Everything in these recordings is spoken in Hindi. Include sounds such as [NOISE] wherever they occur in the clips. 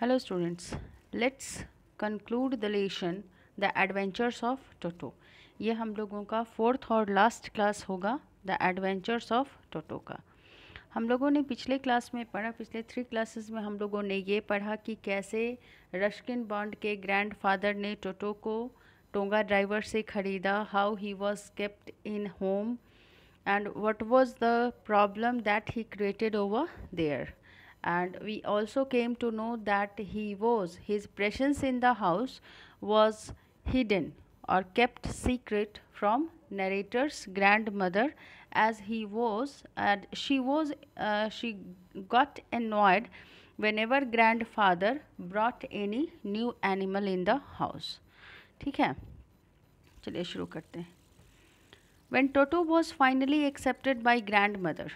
Hello students let's conclude the lesson the adventures of Toto ये हम लोगों का फोर्थ और लास्ट क्लास होगा द एडवेंचर्स ऑफ टोटो का हम लोगों ने पिछले क्लास में पढ़ा पिछले थ्री क्लासेस में हम लोगों ने ये पढ़ा कि कैसे रश्किन बॉन्ड के ग्रैंडफादर ने टोटो को टोंगा ड्राइवर से ख़रीदा how he was kept in home and what was the problem that he created over there and we also came to know that he was his presence in the house was hidden or kept secret from narrator's grandmother as he was and she was uh, she got annoyed whenever grandfather brought any new animal in the house ठीक है चलिए शुरू करते हैं when toto was finally accepted by grandmother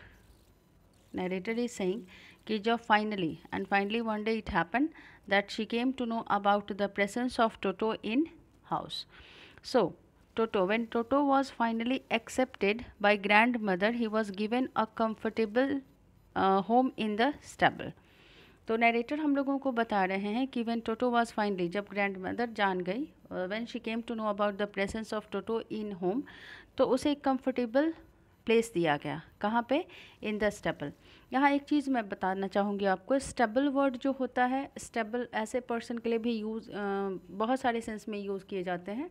narrator is saying कि जब finally and finally one day it happen that she came to know about the presence of Toto in house. So, Toto, when Toto was finally accepted by grandmother, he was given a comfortable uh, home in the stable. तो नरेटर हम लोगों को बता रहे हैं कि वेन टोटो वॉज फाइनली जब ग्रैंड मदर जान गई when she came to know about the presence of Toto in home तो उसे एक कम्फर्टेबल प्लेस दिया गया कहाँ पे इन द स्टेबल यहाँ एक चीज़ मैं बताना चाहूँगी आपको स्टेबल वर्ड जो होता है स्टेबल ऐसे पर्सन के लिए भी यूज़ बहुत सारे सेंस में यूज़ किए जाते हैं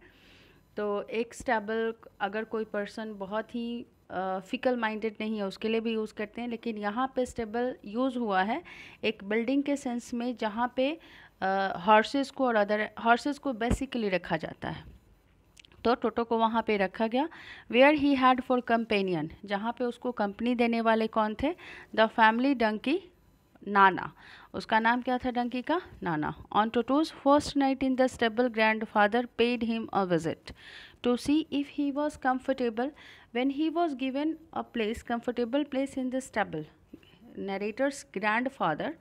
तो एक स्टेबल अगर कोई पर्सन बहुत ही फ़िकल माइंडेड नहीं है उसके लिए भी यूज़ करते हैं लेकिन यहाँ पे स्टेबल यूज़ हुआ है एक बिल्डिंग के सेंस में जहाँ पे हॉर्सेस को और अदर हॉर्सेस को बेसिकली रखा जाता है तो टोटो को वहाँ पे रखा गया where he had for companion जहाँ पे उसको कंपनी देने वाले कौन थे द फैमिली डंकी नाना उसका नाम क्या था डंकी का Nana on Toto's first night in the stable grand father paid him a visit to see if he was comfortable when he was given a place comfortable place in the stable narrator's grand father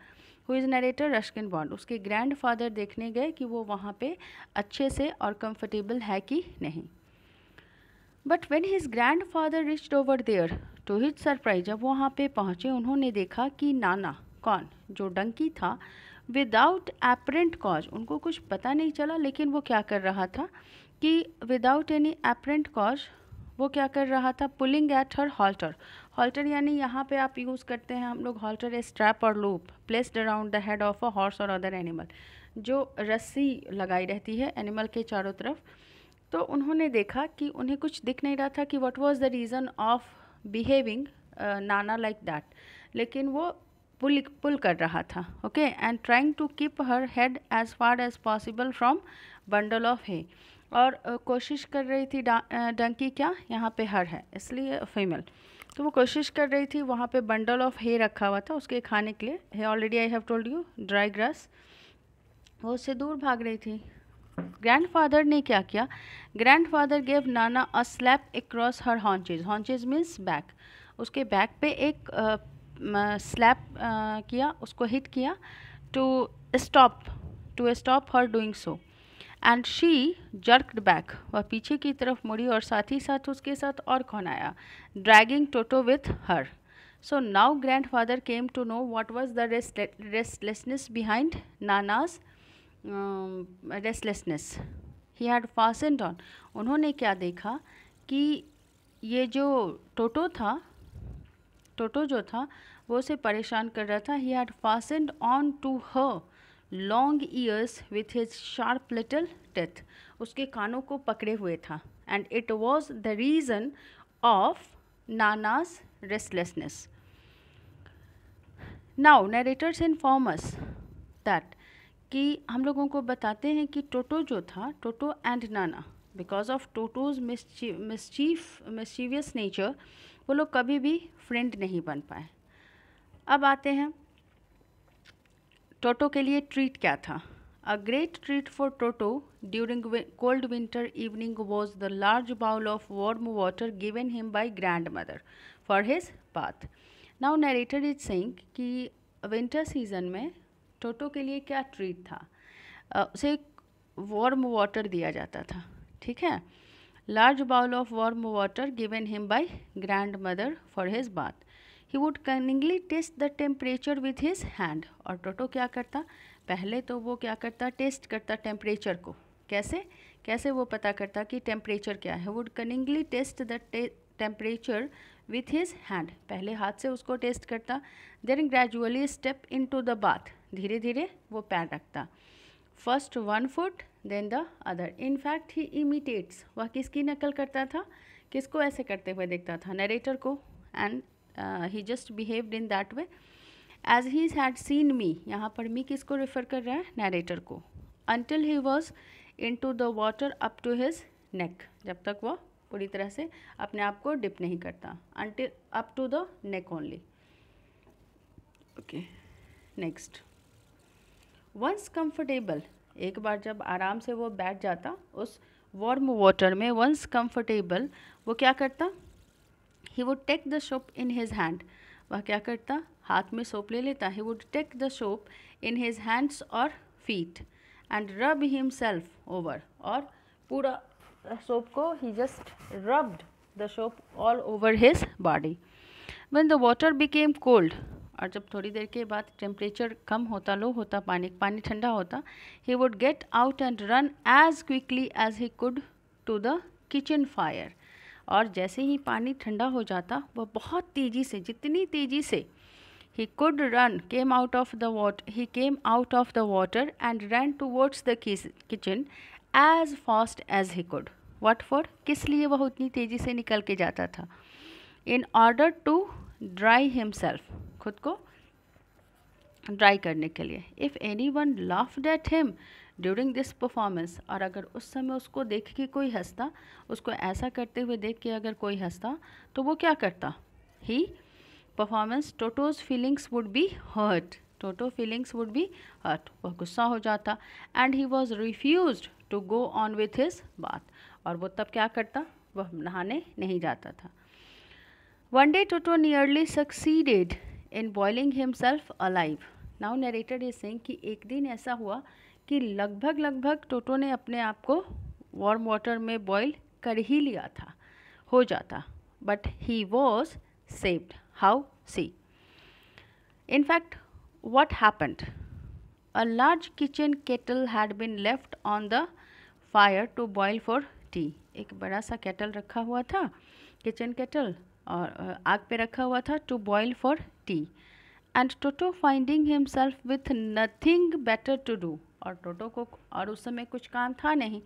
who is narrator Ruskin Bond उसके ग्रैंडफादर देखने गए कि वो वहाँ पे अच्छे से और कंफर्टेबल है कि नहीं but when his grand father reached over there to his surprise जब वहाँ पे पहुँचे उन्होंने देखा कि नाना कौन जो डंकी था विदाउट एपरेंट कॉज उनको कुछ पता नहीं चला लेकिन वो क्या कर रहा था कि विदाउट एनी एपरेंट कॉज वो क्या कर रहा था pulling at her halter halter यानी यहाँ पे आप यूज़ करते हैं हम लोग हॉल्टर ए स्ट्रैप और loop placed around the head of a horse और अदर एनिमल जो रस्सी लगाई रहती है एनिमल के चारों तरफ तो उन्होंने देखा कि उन्हें कुछ दिख नहीं रहा था कि what was the reason of behaving Nana like that लेकिन वो पुल पुल कर रहा था okay and trying to keep her head as far as possible from bundle of hay और कोशिश कर रही थी डंकी क्या यहाँ पे हर है इसलिए फीमेल तो वो कोशिश कर रही थी वहाँ पे बंडल ऑफ हे रखा हुआ था उसके खाने के लिए hay already I have told you dry grass वो उससे दूर भाग रही थी ग्रैंडफादर ने क्या किया grandfather gave Nana a slap across her haunches haunches means back उसके बैक पे एक स्लैप uh, uh, किया उसको हिट किया to stop to stop her doing so and she jerked back वह पीछे की तरफ मुड़ी और साथ ही साथ उसके साथ और कौन आया dragging Toto with her so now grand father came to know what was the restlessness behind Nana's restlessness he had fastened on उन्होंने क्या देखा कि ये जो टोटो था टोटो जो था वो उसे परेशान कर रहा था he had fastened on to her long ears with his sharp little teeth उसके कानों को पकड़े हुए था and it was the reason of Nana's restlessness now narrator's informs that कि हम लोगों को बताते हैं कि टोटो जो था Toto and Nana because of Toto's mischief mischievous nature वो लोग कभी भी फ्रेंड नहीं बन पाए अब आते हैं टोटो के लिए ट्रीट क्या था a great treat for Toto during cold winter evening was the large bowl of warm water given him by grand mother for his bath now narrator is saying कि विंटर सीजन में टोटो के लिए क्या ट्रीट था uh, उसे वार्म वाटर दिया जाता था ठीक है large bowl of warm water given him by grand mother for his bath he would cunningly test the temperature with his hand और टोटो क्या करता पहले तो वो क्या करता टेस्ट करता टेम्परेचर को कैसे कैसे वो पता करता कि टेम्परेचर क्या है would cunningly test the temperature with his hand पहले हाथ से उसको टेस्ट करता then gradually step in to the bath धीरे धीरे वो पैर रखता first one foot then the other in fact he imitates वह किसकी नकल करता था किसको ऐसे करते हुए देखता था नरेटर को and uh, he just behaved in that way as he had seen me यहाँ पर मी किसको रेफर कर रहा है नरेटर को until he was into the water up to his neck जब तक वो पूरी तरह से अपने आप को डिप नहीं करता until up to the neck only okay next once comfortable एक बार जब आराम से वो बैठ जाता उस वार्म वाटर में वंस कंफर्टेबल वो क्या करता he would take the soap in his hand वह क्या करता हाथ में सोप ले लेता he would take the soap in his hands और feet and rub himself over और पूरा सोप को he just rubbed the soap all over his body when the water became cold और जब थोड़ी देर के बाद टेम्परेचर कम होता लो होता पानी पानी ठंडा होता he would get out and run as quickly as he could to the kitchen fire और जैसे ही पानी ठंडा हो जाता वह बहुत तेज़ी से जितनी तेज़ी से he could run came out of the water he came out of the water and run towards the kitchen as fast as he could what for किस लिए वह उतनी तेज़ी से निकल के जाता था in order to dry himself खुद को ड्राई करने के लिए if anyone laugh at him during this performance और अगर उस समय उसको देख के कोई हंसता उसको ऐसा करते हुए देख के अगर कोई हंसता तो वो क्या करता he performance Toto's feelings would be hurt Toto feelings would be hurt वह गुस्सा हो जाता and he was refuse to go on with his bath और वो तब क्या करता वह नहाने नहीं जाता था one day Toto nearly succeeded in boiling himself alive now narrated is saying कि एक दिन ऐसा हुआ कि लगभग लगभग टोटो ने अपने आप को वार्म वाटर में बॉईल कर ही लिया था हो जाता but he was saved how see in fact what happened a large kitchen kettle had been left on the fire to boil for tea एक बड़ा सा केटल रखा हुआ था किचन केटल और आग पे रखा हुआ था to boil for tea and Toto finding himself with nothing better to do और टोटो को और उस समय कुछ काम था नहीं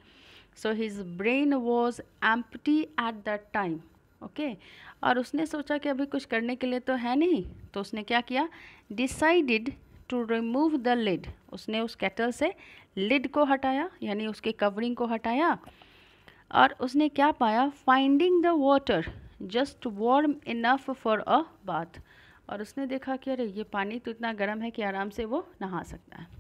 so his brain was empty at that time okay और उसने सोचा कि अभी कुछ करने के लिए तो है नहीं तो उसने क्या किया decided to remove the lid उसने उस केटल से लिड को हटाया यानी उसके कवरिंग को हटाया और उसने क्या पाया finding the water just warm enough for a bath और उसने देखा कि अरे ये पानी तो इतना गर्म है कि आराम से वो नहा सकता है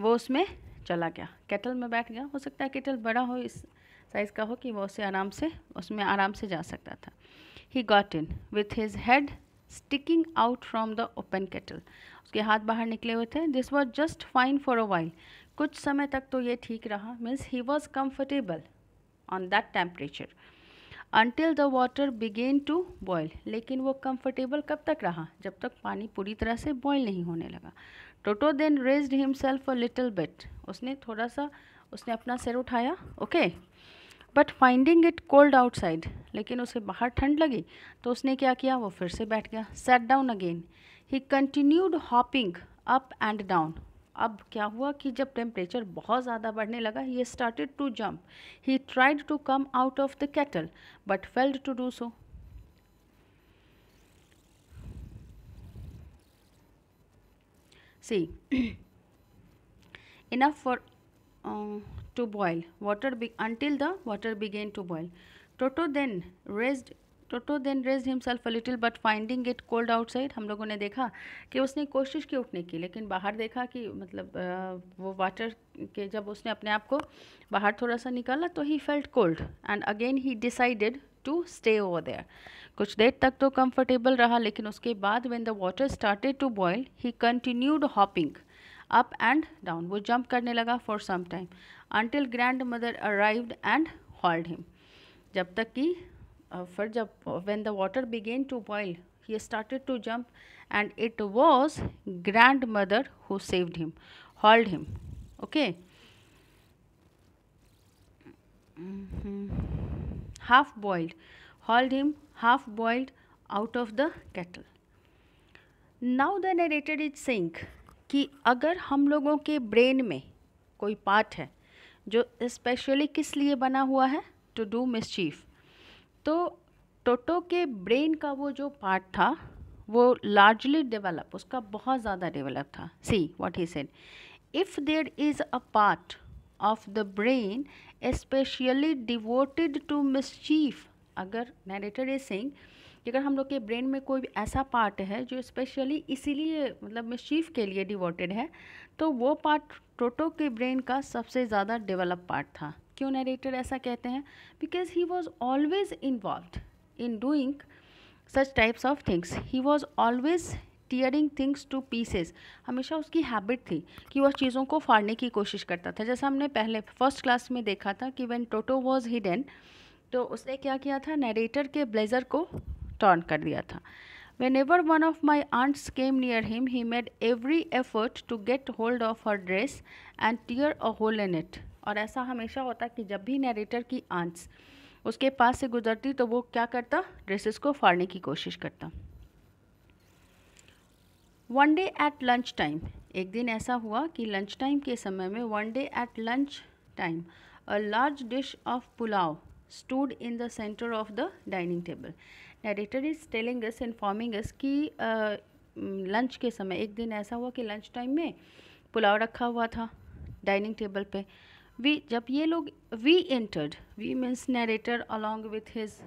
वो उसमें चला गया केटल में बैठ गया हो सकता है केटल बड़ा हो इस साइज़ का हो कि वो उसे आराम से उसमें आराम से जा सकता था he got in with his head sticking out from the open kettle उसके हाथ बाहर निकले हुए थे this was just fine for a while कुछ समय तक तो ये ठीक रहा means he was comfortable on that temperature until the water began to boil लेकिन वो कम्फर्टेबल कब तक रहा जब तक पानी पूरी तरह से बॉयल नहीं होने लगा Toto then raised himself a little bit उसने थोड़ा सा उसने अपना सिर उठाया okay but finding it cold outside लेकिन उसे बाहर ठंड लगी तो उसने क्या किया वो फिर से बैठ गया sat down again he continued hopping up and down अब क्या हुआ कि जब टेम्परेचर बहुत ज़्यादा बढ़ने लगा he started to jump he tried to come out of the kettle but failed to do so see [CLEARS THROAT] enough for uh, to boil water be until the water began to boil toto then raised Toto then raise himself a little but finding it cold outside हम लोगों ने देखा कि उसने कोशिश की उठने की लेकिन बाहर देखा कि मतलब वो वाटर के जब उसने अपने आप को बाहर थोड़ा सा निकाला तो he felt cold and again he decided to stay over there कुछ देर तक तो कंफर्टेबल रहा लेकिन उसके बाद when the water started to boil he continued hopping up and down वो जंप करने लगा for some time until grand mother arrived and hauled him जब तक कि फिर जब when the water began to boil he started to jump and it was grand grandmother who saved him hauled him okay half boiled hauled him half boiled out of the kettle now the narrated is saying कि अगर हम लोगों के ब्रेन में कोई पार्ट है जो स्पेशली किस लिए बना हुआ है टू डू मिसचीफ तो टोटो के ब्रेन का वो जो पार्ट था वो लार्जली डेवलप उसका बहुत ज़्यादा डेवलप था see what he said if there is a part of the brain especially devoted to mischief अगर नरेटर इज सिंग कि अगर हम लोग के ब्रेन में कोई भी ऐसा पार्ट है जो स्पेशली इसीलिए मतलब मिसचीफ के लिए डिवोटेड है तो वो पार्ट टोटो के ब्रेन का सबसे ज़्यादा डेवलप पार्ट था क्यों नरेटर ऐसा कहते हैं because he was always involve in doing such types of things he was always tearing things to pieces हमेशा उसकी हैबिट थी कि वह चीज़ों को फाड़ने की कोशिश करता था जैसा हमने पहले फर्स्ट क्लास में देखा था कि वेन टोटो वॉज हिडन तो उसने क्या किया था नरेटर के ब्लेज़र को टर्न कर दिया था whenever one of my aunts came near him he made every effort to get hold of her dress and tear a hole in it और ऐसा हमेशा होता कि जब भी नरेटर की आंट्स उसके पास से गुजरती तो वो क्या करता ड्रेसेस को फाड़ने की कोशिश करता one day at lunch time एक दिन ऐसा हुआ कि लंच टाइम के समय में one day at lunch time a large dish of pulao stood in the centre of the dining table narrator is telling us informing us कि लंच के समय एक दिन ऐसा हुआ कि लंच टाइम में पुलाव रखा हुआ था डाइनिंग टेबल पे वी जब ये लोग we entered we means narrator along with his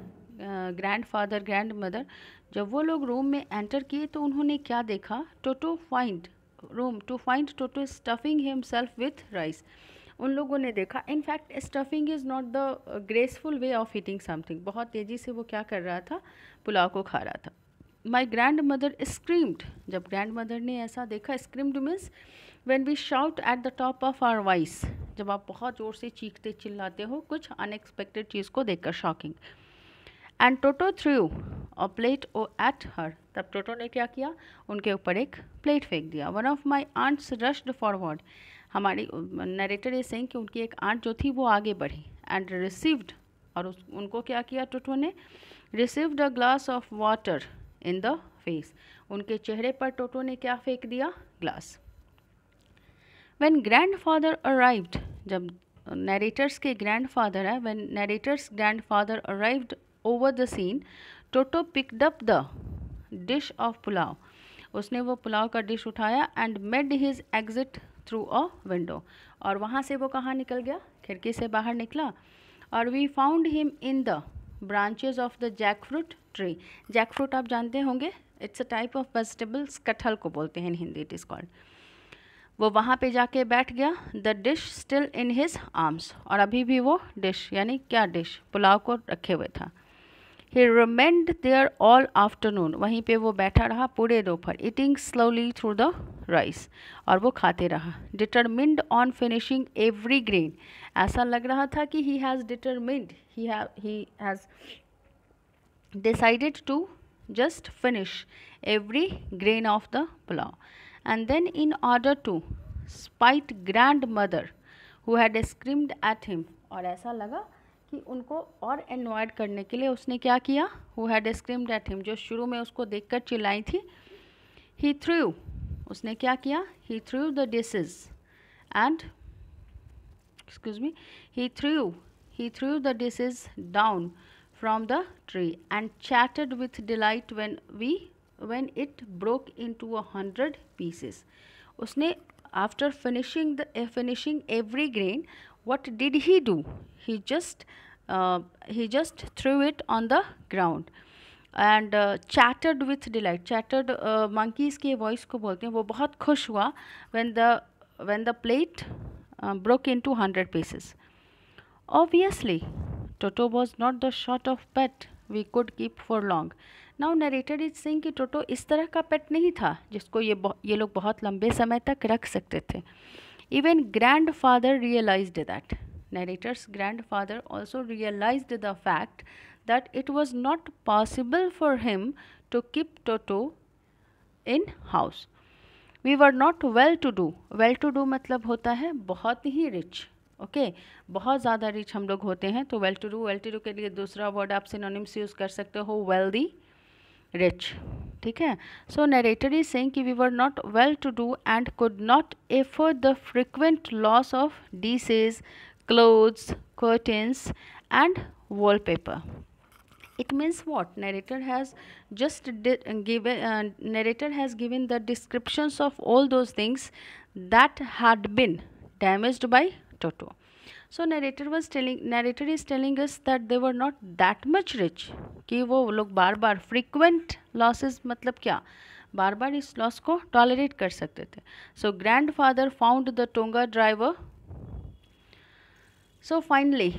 grandfather grandmother जब वो लोग रूम में एंटर किए तो उन्होंने क्या देखा Toto find room to find Toto stuffing himself with rice उन लोगों ने देखा in fact stuffing is not the graceful way of eating something बहुत तेज़ी से वो क्या कर रहा था पुलाव को खा रहा था माई ग्रैंड मदर स्क्रीम्ड जब ग्रैंड मदर ने ऐसा देखा screamed means when we shout at the top of our voice जब आप बहुत ज़ोर से चीखते चिल्लाते हो कुछ अनएक्सपेक्टेड चीज़ को देखकर shocking and Toto threw a plate ओ एट हर तब टोटो ने क्या किया उनके ऊपर एक प्लेट फेंक दिया one of my aunts rushed forward हमारी नरेटर ये सेंग कि उनकी एक आंट जो थी वो आगे बढ़ी एंड रिसीव्ड और उस उनको क्या किया टोटो ने received a glass of water in the face उनके चेहरे पर टोटो ने क्या फेंक दिया glass when grandfather arrived जब नरेटर्स के ग्रैंड फादर है when narrator's grand grandfather arrived over the scene Toto picked up the dish of pulao उसने वो पुलाव का डिश उठाया and made his exit through a window और वहाँ से वो कहाँ निकल गया खिड़की से बाहर निकला और we found him in the branches of the jackfruit tree jackfruit आप जानते होंगे it's a type of vegetables कटहल को बोलते हैं in Hindi it is called वो वहाँ पे जाके बैठ गया the dish still in his arms और अभी भी वो डिश यानी क्या डिश पुलाव को रखे हुए था he remained there all afternoon वहीं पे वो बैठा रहा पूरे दोपहर eating slowly through the rice और वो खाते रहा determined on finishing every grain ऐसा लग रहा था कि he has determined he has decided to just finish every grain of the pulao then in order to spite grandmother who had screamed at him और ऐसा लगा कि उनको और एनवाइड करने के लिए उसने क्या किया वो हैड स्क्रीम डेट हिम जो शुरू में उसको देख कर चिल्लाई थी ही थ्रू उसने क्या किया he threw the dishes and excuse me he threw he threw the dishes down from the tree and chatted with delight when we when it broke into a hundred pieces उसने after finishing the finishing every grain what did he do he just uh, he just threw it on the ground and chattered with delight chattered monkeys के वॉइस को बोलते हैं वो बहुत खुश हुआ when the when the plate broke into hundred pieces obviously Toto was not the shot of pet we could keep for long now narrated is saying कि टोटो इस तरह का पेट नहीं था जिसको ये ये लोग बहुत लंबे समय तक रख सकते थे even grandfather realized that narrator's grandfather also realized the fact that it was not possible for him to keep toto in house we were not well to do well to do matlab hota hai bahut hi rich okay okay? बहुत ज़्यादा रिच हम लोग होते हैं तो well to do well to do के लिए दूसरा वर्ड आप सिनोनिम्स यूज़ कर सकते हो वेल्दी रिच ठीक है सो नरेटर इज सेइंग कि we were not well to do and could not afford the frequent loss of dishes clothes, curtains and wallpaper. It means what? Narrator has just uh, given, uh, narrator has given the descriptions of all those things that had been damaged by Toto. So narrator was telling narrator is telling us that they were not that much rich कि वो लोग बार बार फ्रिक्वेंट लॉसेज मतलब क्या बार बार इस लॉस को टॉलरेट कर सकते थे so grandfather found the tonga driver so finally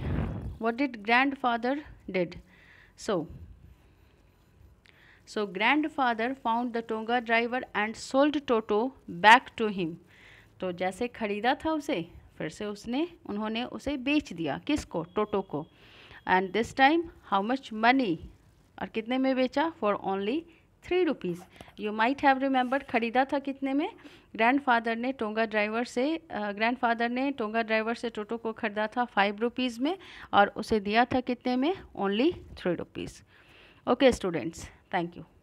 what did grandfather did so so grandfather found the tonga driver and sold Toto back to him तो जैसे ख़रीदा था उसे फिर से उसने उन्होंने उसे बेच दिया किसको टोटो को and this time how much money और कितने में बेचा for only three rupees you might have remember ख़रीदा था कितने में ग्रैंडफादर ने टोंगा ड्राइवर से ग्रैंडफादर uh, ने टोंगा ड्राइवर से टोटो को ख़रीदा था फाइव रुपीज़ में और उसे दिया था कितने में only three rupees okay students thank you